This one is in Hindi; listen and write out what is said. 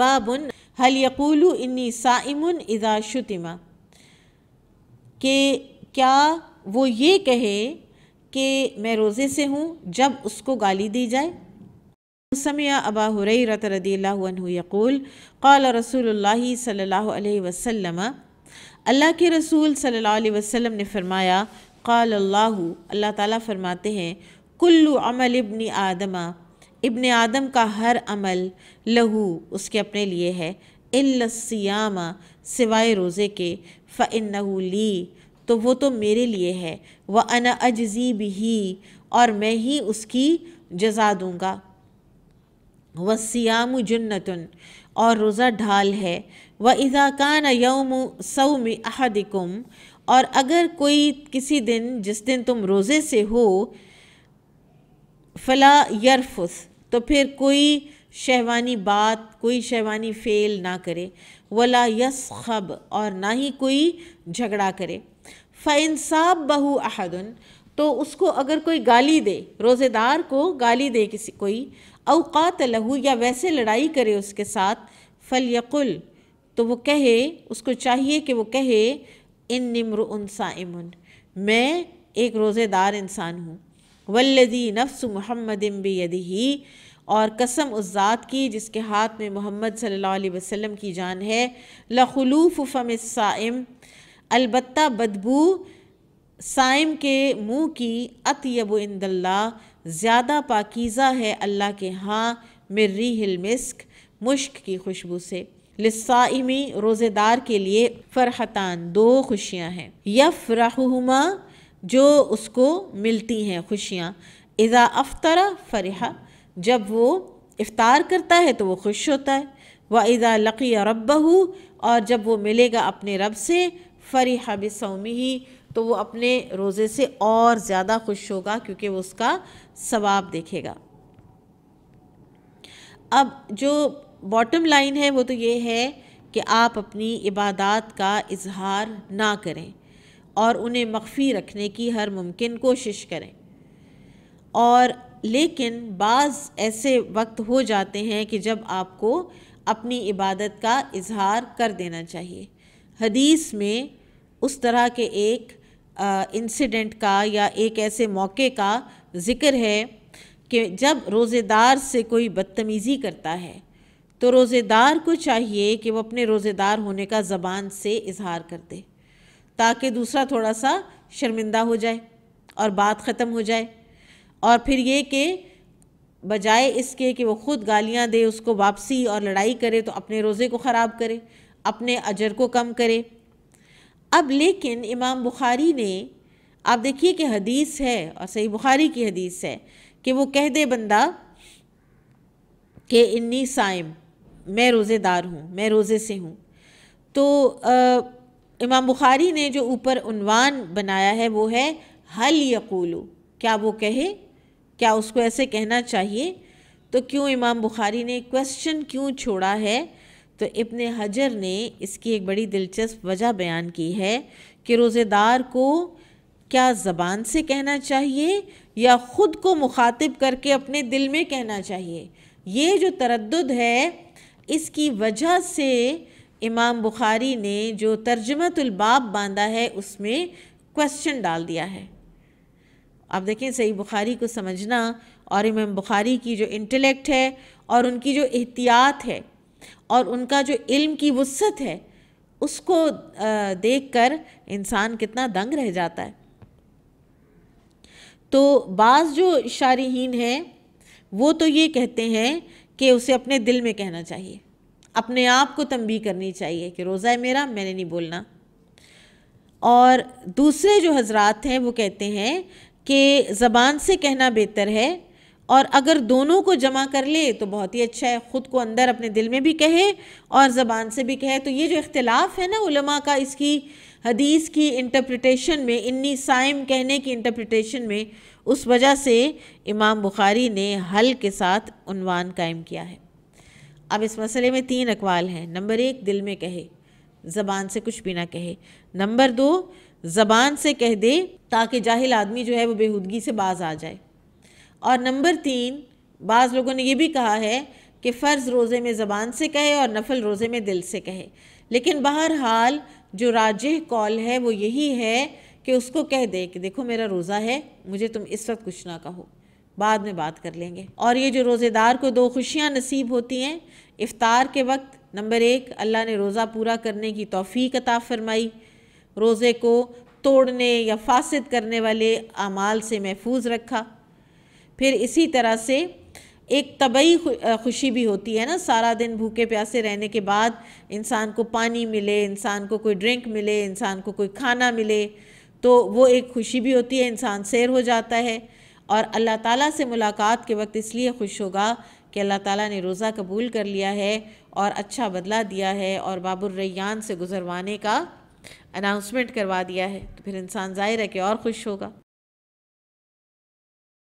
बाबुन हल यकूलु इन्नी साइमुन इज़ा शुतिमा के क्या वो ये कहे कि मैं रोज़े से हूँ जब उसको गाली दी जाए समिया अबा हुरैरत रदील्लाहु यकूल कौल रसूल सल्लल्लाहु अलैहि वसल्लम अल्लाह के रसूल सल्लल्लाहु अलैहि वसल्लम ने फरमाया क़ाल अल्लाह ताला फरमाते हैं कुल्लु अमल इब्न आदमा इब्न आदम का हर अमल लहू उसके अपने लिए है इल्लसियामा सिवाय रोज़े के फ़िन ली तो वो तो मेरे लिए है वह अना अजजी भी और मैं ही उसकी जजा दूँगा वसियाम जन्नतन और रोज़ा ढाल है व इज़ाकान यौम सऊम अहदिकुम और अगर कोई किसी दिन जिस दिन तुम रोज़े से हो फला यरफुस तो फिर कोई शहवानी बात कोई शहवानी फ़ेल ना करे वला खब और ना ही कोई झगड़ा करे फ़ानसाब बहु अहदन तो उसको अगर कोई गाली दे रोज़ेदार को गाली दे किसी कोई अवकात लहू या वैसे लड़ाई करे उसके साथ फल यकुल तो वो कहे उसको चाहिए कि वो कहे इन निम्र उनसा इमन मैं एक रोज़ेदार इंसान हूँ वल्लदी नफ्स मोहम्मद इम्बी और कसम उस ज़ात की जिसके हाथ में मोहम्मद सल्लल्लाहु अलैहि वसल्लम की जान है लखलूफ़ फ़म साइम अलबत् बदबू साइम के मुंह की अत इंदल्ला ज़्यादा पाकीज़ा है अल्लाह के हाँ मिर्री हिलमिस्क मुश्क की खुशबू से लिस्साइमी रोज़ेदार के लिए फ़रहतान दो खुशियाँ हैं यफ जो उसको मिलती हैं खुशियाँ इज़ा अफ्तर फ़रहा जब वो इफ़ार करता है तो वो खुश होता है व इज़ा लकी रबहू और जब वो मिलेगा अपने रब से फ़रह बसौमी ही तो वो अपने रोज़े से और ज़्यादा खुश होगा क्योंकि वो उसका सवाब देखेगा अब जो बॉटम लाइन है वो तो ये है कि आप अपनी इबादत का इजहार ना करें और उन्हें मख्फी रखने की हर मुमकिन कोशिश करें और लेकिन बाज़ ऐसे वक्त हो जाते हैं कि जब आपको अपनी इबादत का इजहार कर देना चाहिए हदीस में उस तरह के एक इंसिडेंट का या एक ऐसे मौके का ज़िक्र है कि जब रोज़ेदार से कोई बदतमीज़ी करता है तो रोज़ेदार को चाहिए कि वह अपने रोज़ेदार होने का ज़बान से इजहार कर दे ताकि दूसरा थोड़ा सा शर्मिंदा हो जाए और बात ख़त्म हो जाए और फिर ये कि बजाय इसके कि वो ख़ुद गालियाँ दे उसको वापसी और लड़ाई करे तो अपने रोज़े को ख़राब करे अपने अजर को कम करे अब लेकिन इमाम बुखारी ने आप देखिए कि हदीस है और सही बुखारी की हदीस है कि वो कह दे बंदा कि इन्नी साइम मैं रोज़ेदार हूँ मैं रोज़े से हूँ तो आ, इमाम बुखारी ने जो ऊपर उनवान बनाया है वो है हल यकूलू क्या वो कहे क्या उसको ऐसे कहना चाहिए तो क्यों इमाम बुखारी ने क्वेश्चन क्यों छोड़ा है तो इबन हजर ने इसकी एक बड़ी दिलचस्प वजह बयान की है कि रोज़ेदार को क्या ज़बान से कहना चाहिए या ख़ुद को मुखातिब करके अपने दिल में कहना चाहिए ये जो तरद है इसकी वजह से इमाम बुखारी ने जो तर्जमतुलबाब बांधा है उसमें क्वेश्चन डाल दिया है आप देखें सही बुखारी को समझना और इमाम बुखारी की जो इंटेलेक्ट है और उनकी जो एहतियात है और उनका जो इल्म की वसत है उसको देख कर इंसान कितना दंग रह जाता है तो बाज़ जो शारहन हैं वो तो ये कहते हैं कि उसे अपने दिल में कहना चाहिए अपने आप को तंबी करनी चाहिए कि रोज़ा है मेरा मैंने नहीं बोलना और दूसरे जो हजरात हैं वो कहते हैं कि ज़बान से कहना बेहतर है और अगर दोनों को जमा कर ले तो बहुत ही अच्छा है ख़ुद को अंदर अपने दिल में भी कहे और ज़बान से भी कहे तो ये जो इख्तलाफ है ना उलमा का इसकी हदीस की इंटरप्रिटेशन में इन्नी साइम कहने की इंटरप्रिटेशन में उस वजह से इमाम बुखारी ने हल के साथ उनवान कायम किया है अब इस मसले में तीन अकवाल हैं नंबर एक दिल में कहे ज़बान से कुछ भी ना कहे नंबर दो ज़बान से कह दे ताकि जाहिल आदमी जो है वो बेहूदगी से बाज आ जाए और नंबर तीन बाज़ लोगों ने यह भी कहा है कि फ़र्ज़ रोज़े में ज़बान से कहे और नफल रोज़े में दिल से कहे लेकिन बहरहाल जो राज कॉल है वो यही है कि उसको कह दे कि देखो मेरा रोज़ा है मुझे तुम इस वक्त कुछ ना कहो बाद में बात कर लेंगे और ये जो रोज़ेदार को दो खुशियाँ नसीब होती हैं इफ़ार के वक्त नंबर एक अल्लाह ने रोज़ा पूरा करने की तोफ़ी अता फ़रमाई रोज़े को तोड़ने या फासद करने वाले अमाल से महफूज रखा फिर इसी तरह से एक तबई खुशी भी होती है ना सारा दिन भूखे प्यासे रहने के बाद इंसान को पानी मिले इंसान को कोई ड्रिंक मिले इंसान को कोई खाना मिले तो वो एक खुशी भी होती है इंसान सैर हो जाता है और अल्लाह ताला से मुलाकात के वक्त इसलिए खुश होगा कि अल्लाह ताला ने रोज़ा कबूल कर लिया है और अच्छा बदला दिया है और बाबुल रैयान से गुज़रवाने का अनाउंसमेंट करवा दिया है तो फिर इंसान ज़ाहिर है कि और खुश होगा